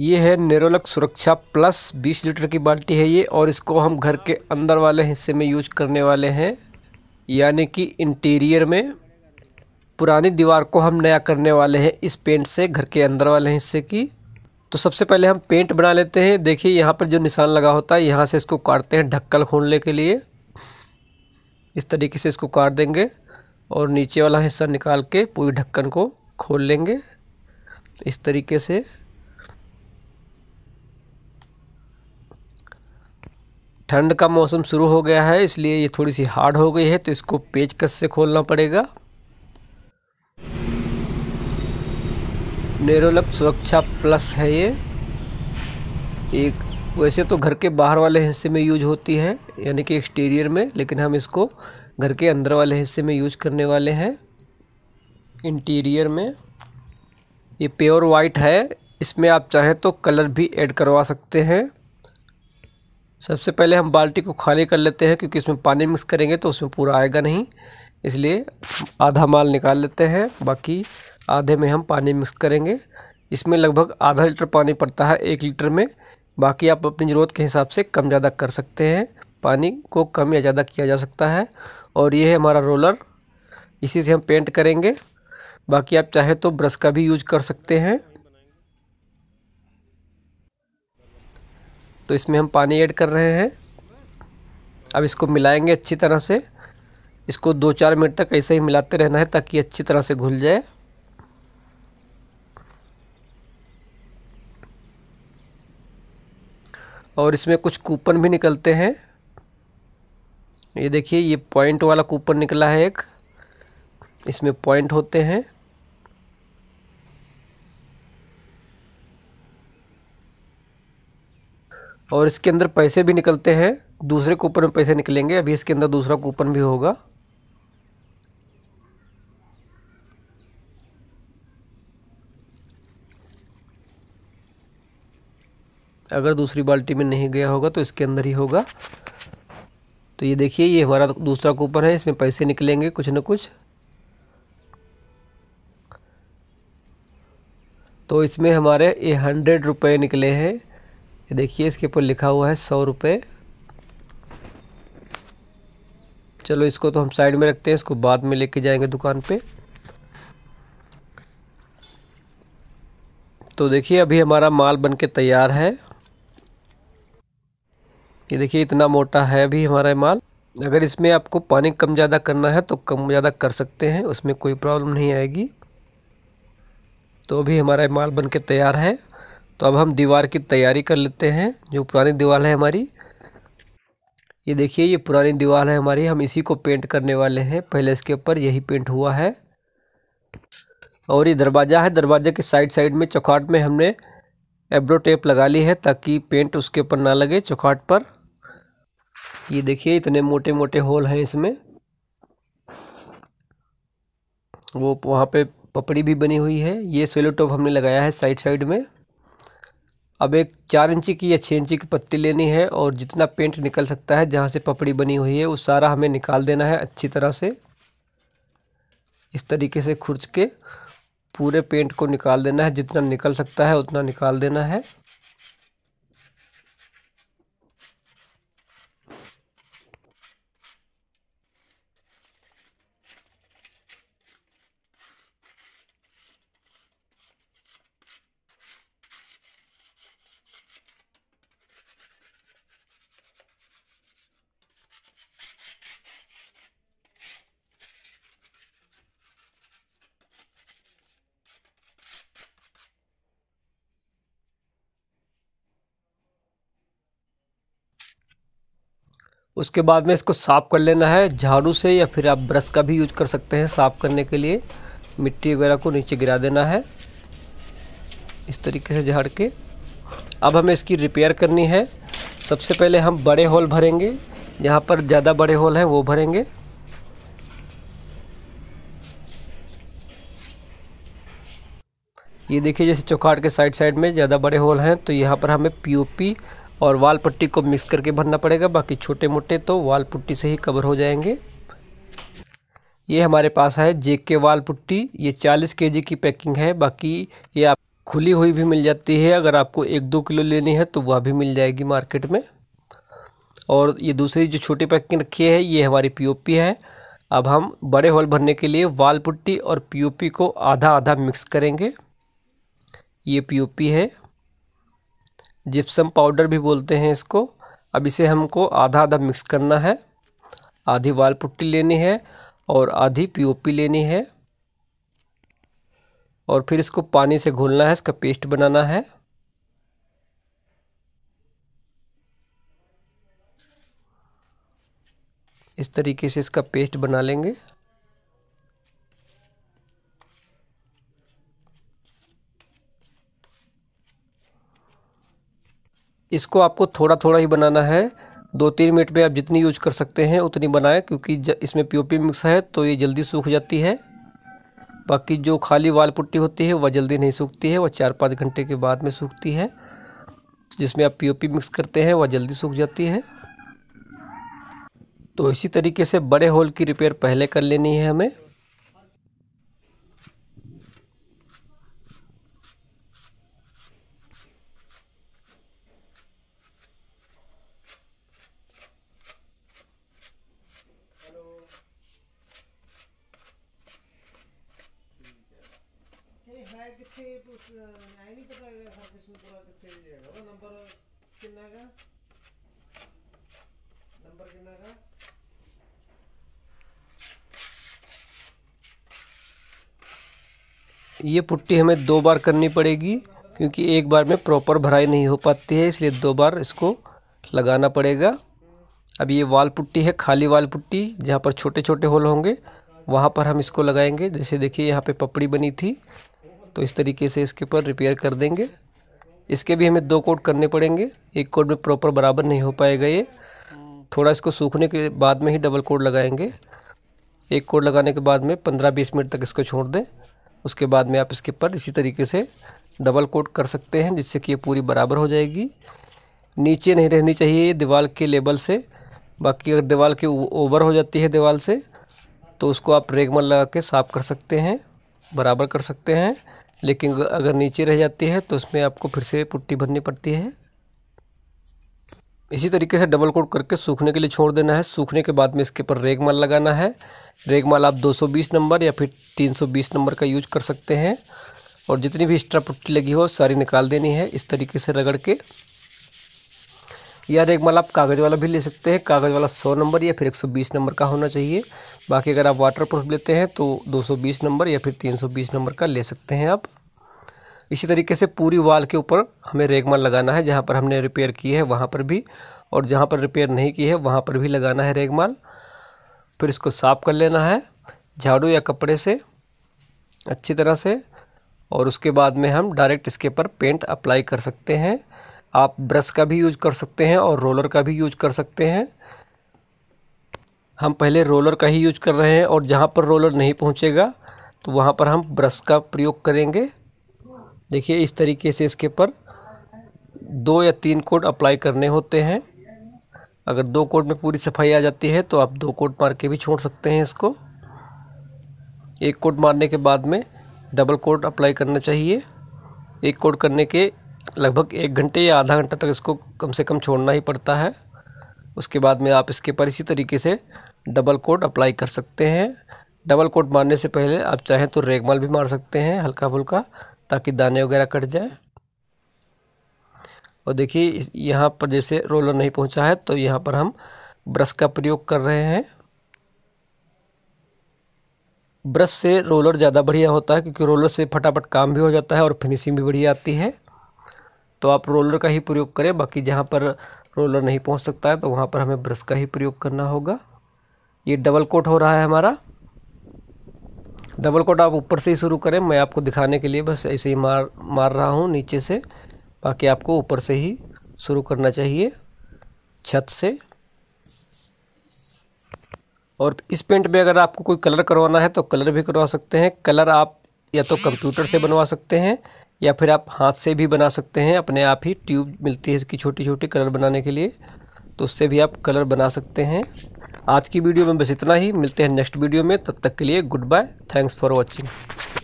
ये है नेरोलक सुरक्षा प्लस 20 लीटर की बाल्टी है ये और इसको हम घर के अंदर वाले हिस्से में यूज करने वाले हैं यानी कि इंटीरियर में पुरानी दीवार को हम नया करने वाले हैं इस पेंट से घर के अंदर वाले हिस्से की तो सबसे पहले हम पेंट बना लेते हैं देखिए यहाँ पर जो निशान लगा होता है यहाँ से इसको काटते हैं ढक्कल खोलने के लिए इस तरीके से इसको काट देंगे और नीचे वाला हिस्सा निकाल के पूरी ढक्कन को खोल लेंगे इस तरीके से ठंड का मौसम शुरू हो गया है इसलिए ये थोड़ी सी हार्ड हो गई है तो इसको पेचकस से खोलना पड़ेगा नेरोलक सुरक्षा प्लस है ये एक वैसे तो घर के बाहर वाले हिस्से में यूज होती है यानी कि एक्सटीरियर में लेकिन हम इसको घर के अंदर वाले हिस्से में यूज करने वाले हैं इंटीरियर में ये प्योर वाइट है इसमें आप चाहें तो कलर भी ऐड करवा सकते हैं सबसे पहले हम बाल्टी को खाली कर लेते हैं क्योंकि इसमें पानी मिक्स करेंगे तो उसमें पूरा आएगा नहीं इसलिए आधा माल निकाल लेते हैं बाकी आधे में हम पानी मिक्स करेंगे इसमें लगभग आधा लीटर पानी पड़ता है एक लीटर में बाकी आप अपनी ज़रूरत के हिसाब से कम ज़्यादा कर सकते हैं पानी को कम या ज़्यादा किया जा सकता है और ये है हमारा रोलर इसी से हम पेंट करेंगे बाकी आप चाहे तो ब्रश का भी यूज कर सकते हैं तो इसमें हम पानी ऐड कर रहे हैं अब इसको मिलाएंगे अच्छी तरह से इसको दो चार मिनट तक ऐसे ही मिलाते रहना है ताकि अच्छी तरह से घुल जाए और इसमें कुछ कूपन भी निकलते हैं ये देखिए ये पॉइंट वाला कूपन निकला है एक इसमें पॉइंट होते हैं और इसके अंदर पैसे भी निकलते हैं दूसरे कूपन में पैसे निकलेंगे अभी इसके अंदर दूसरा कूपन भी होगा अगर दूसरी बाल्टी में नहीं गया होगा तो इसके अंदर ही होगा तो ये देखिए ये हमारा दूसरा कूपन है इसमें पैसे निकलेंगे कुछ ना कुछ तो इसमें हमारे ये हंड्रेड रुपये निकले हैं ये देखिए इसके ऊपर लिखा हुआ है सौ रुपये चलो इसको तो हम साइड में रखते हैं इसको बाद में लेके जाएंगे दुकान पे तो देखिए अभी हमारा माल बन के तैयार है ये देखिए इतना मोटा है अभी हमारा माल अगर इसमें आपको पानी कम ज़्यादा करना है तो कम ज़्यादा कर सकते हैं उसमें कोई प्रॉब्लम नहीं आएगी तो अभी हमारा माल बन के तैयार है तो अब हम दीवार की तैयारी कर लेते हैं जो पुरानी दीवार है हमारी ये देखिए ये पुरानी दीवार है हमारी हम इसी को पेंट करने वाले हैं पहले इसके ऊपर यही पेंट हुआ है और ये दरवाज़ा है दरवाजे के साइड साइड में चौखाट में हमने एब्रो टेप लगा ली है ताकि पेंट उसके ऊपर ना लगे चौखाट पर ये देखिए इतने मोटे मोटे होल हैं इसमें वो वहाँ पे पपड़ी भी बनी हुई है ये सेलो टॉप हमने लगाया है साइड साइड में अब एक चार इंची की या छः इंची की पत्ती लेनी है और जितना पेंट निकल सकता है जहाँ से पपड़ी बनी हुई है वो सारा हमें निकाल देना है अच्छी तरह से इस तरीके से खुर्च के पूरे पेंट को निकाल देना है जितना निकल सकता है उतना निकाल देना है उसके बाद में इसको साफ़ कर लेना है झाड़ू से या फिर आप ब्रश का भी यूज कर सकते हैं साफ़ करने के लिए मिट्टी वगैरह को नीचे गिरा देना है इस तरीके से झाड़ के अब हमें इसकी रिपेयर करनी है सबसे पहले हम बड़े होल भरेंगे यहाँ पर ज़्यादा बड़े होल हैं वो भरेंगे ये देखिए जैसे चौखाट के साइड साइड में ज़्यादा बड़े होल हैं तो यहाँ पर हमें पीओपी और वाल पट्टी को मिक्स करके भरना पड़ेगा बाकी छोटे मोटे तो वाल पुट्टी से ही कवर हो जाएंगे ये हमारे पास है जे के वाल पुट्टी ये 40 के की पैकिंग है बाकी ये आप खुली हुई भी मिल जाती है अगर आपको एक दो किलो लेनी है तो वह भी मिल जाएगी मार्केट में और ये दूसरी जो छोटी पैकिंग रखी है ये हमारी पी है अब हम बड़े होल भरने के लिए वाल पुट्टी और पी को आधा आधा मिक्स करेंगे ये पी है जिप्सम पाउडर भी बोलते हैं इसको अब इसे हमको आधा आधा मिक्स करना है आधी वाल पुट्टी लेनी है और आधी पीओपी लेनी है और फिर इसको पानी से घोलना है इसका पेस्ट बनाना है इस तरीके से इसका पेस्ट बना लेंगे इसको आपको थोड़ा थोड़ा ही बनाना है दो तीन मिनट में आप जितनी यूज कर सकते हैं उतनी बनाएं क्योंकि इसमें पीओपी मिक्स है तो ये जल्दी सूख जाती है बाकी जो खाली वाल पुट्टी होती है वह जल्दी नहीं सूखती है वह चार पाँच घंटे के बाद में सूखती है जिसमें आप पीओपी मिक्स करते हैं वह जल्दी सूख जाती है तो इसी तरीके से बड़े होल की रिपेयर पहले कर लेनी है हमें E, ये पुट्टी हमें दो बार करनी पड़ेगी क्योंकि एक बार में प्रॉपर भराई नहीं हो पाती है इसलिए दो बार इसको लगाना पड़ेगा अब ये वाल पुट्टी है खाली वाल पुट्टी जहाँ पर छोटे छोटे होल होंगे वहाँ पर हम इसको लगाएंगे जैसे देखिए यहाँ पे पपड़ी बनी थी तो इस तरीके से इसके ऊपर रिपेयर कर देंगे इसके भी हमें दो कोट करने पड़ेंगे एक कोट में प्रॉपर बराबर नहीं हो पाएगा ये थोड़ा इसको सूखने के बाद में ही डबल कोट लगाएंगे एक कोट लगाने के बाद में पंद्रह बीस मिनट तक इसको छोड़ दें उसके बाद में आप इसके ऊपर इसी तरीके से डबल कोट कर सकते हैं जिससे कि ये पूरी बराबर हो जाएगी नीचे नहीं रहनी चाहिए दीवार के लेबल से बाकी अगर दीवार के ओवर हो जाती है दीवार से तो उसको आप रेगमल लगा के साफ़ कर सकते हैं बराबर कर सकते हैं लेकिन अगर नीचे रह जाती है तो उसमें आपको फिर से पुट्टी भरनी पड़ती है इसी तरीके से डबल कोट करके सूखने के लिए छोड़ देना है सूखने के बाद में इसके ऊपर रेग माल लगाना है रेग माल आप 220 नंबर या फिर 320 नंबर का यूज कर सकते हैं और जितनी भी एक्स्ट्रा पुट्टी लगी हो सारी निकाल देनी है इस तरीके से रगड़ के या रेगमाल मतलब आप कागज़ वाला भी ले सकते हैं कागज़ वाला सौ नंबर या फिर एक सौ बीस नंबर का होना चाहिए बाकी अगर आप वाटर प्रूफ लेते हैं तो दो सौ बीस नंबर या फिर तीन सौ बीस नंबर का ले सकते हैं आप इसी तरीके से पूरी वाल के ऊपर हमें रेगमाल लगाना है जहाँ पर हमने रिपेयर की है वहाँ पर भी और जहाँ पर रिपेयर नहीं की है वहाँ पर भी लगाना है रेगमाल फिर इसको साफ़ कर लेना है झाड़ू या कपड़े से अच्छी तरह से और उसके बाद में हम डायरेक्ट इसके पर पेंट अप्लाई कर सकते हैं आप ब्रश का भी यूज कर सकते हैं और रोलर का भी यूज कर सकते हैं हम पहले रोलर का ही यूज कर रहे हैं और जहाँ पर रोलर नहीं पहुँचेगा तो वहाँ पर हम ब्रश का प्रयोग करेंगे देखिए इस तरीके से इसके पर दो या तीन कोड अप्लाई करने होते हैं अगर दो कोड में पूरी सफाई आ जाती है तो आप दो कोड मार के भी छोड़ सकते हैं इसको एक कोड मारने के बाद में डबल कोड अप्लाई करना चाहिए एक कोड करने के लगभग एक घंटे या आधा घंटा तक इसको कम से कम छोड़ना ही पड़ता है उसके बाद में आप इसके पर इसी तरीके से डबल कोट अप्लाई कर सकते हैं डबल कोट मारने से पहले आप चाहें तो रेगमाल भी मार सकते हैं हल्का फुल्का ताकि दाने वगैरह कट जाए और देखिए यहाँ पर जैसे रोलर नहीं पहुँचा है तो यहाँ पर हम ब्रश का प्रयोग कर रहे हैं ब्रश से रोलर ज़्यादा बढ़िया होता है क्योंकि रोलर से फटाफट काम भी हो जाता है और फिनिशिंग भी बढ़िया आती है तो आप रोलर का ही प्रयोग करें बाकी जहाँ पर रोलर नहीं पहुँच सकता है तो वहाँ पर हमें ब्रश का ही प्रयोग करना होगा ये डबल कोट हो रहा है हमारा डबल कोट आप ऊपर से ही शुरू करें मैं आपको दिखाने के लिए बस ऐसे ही मार मार रहा हूँ नीचे से बाकी आपको ऊपर से ही शुरू करना चाहिए छत से और इस पेंट में अगर आपको कोई कलर करवाना है तो कलर भी करवा सकते हैं कलर आप या तो कंप्यूटर से बनवा सकते हैं या फिर आप हाथ से भी बना सकते हैं अपने आप ही ट्यूब मिलती है इसकी छोटी छोटी कलर बनाने के लिए तो उससे भी आप कलर बना सकते हैं आज की वीडियो में बस इतना ही मिलते हैं नेक्स्ट वीडियो में तब तक के लिए goodbye thanks for watching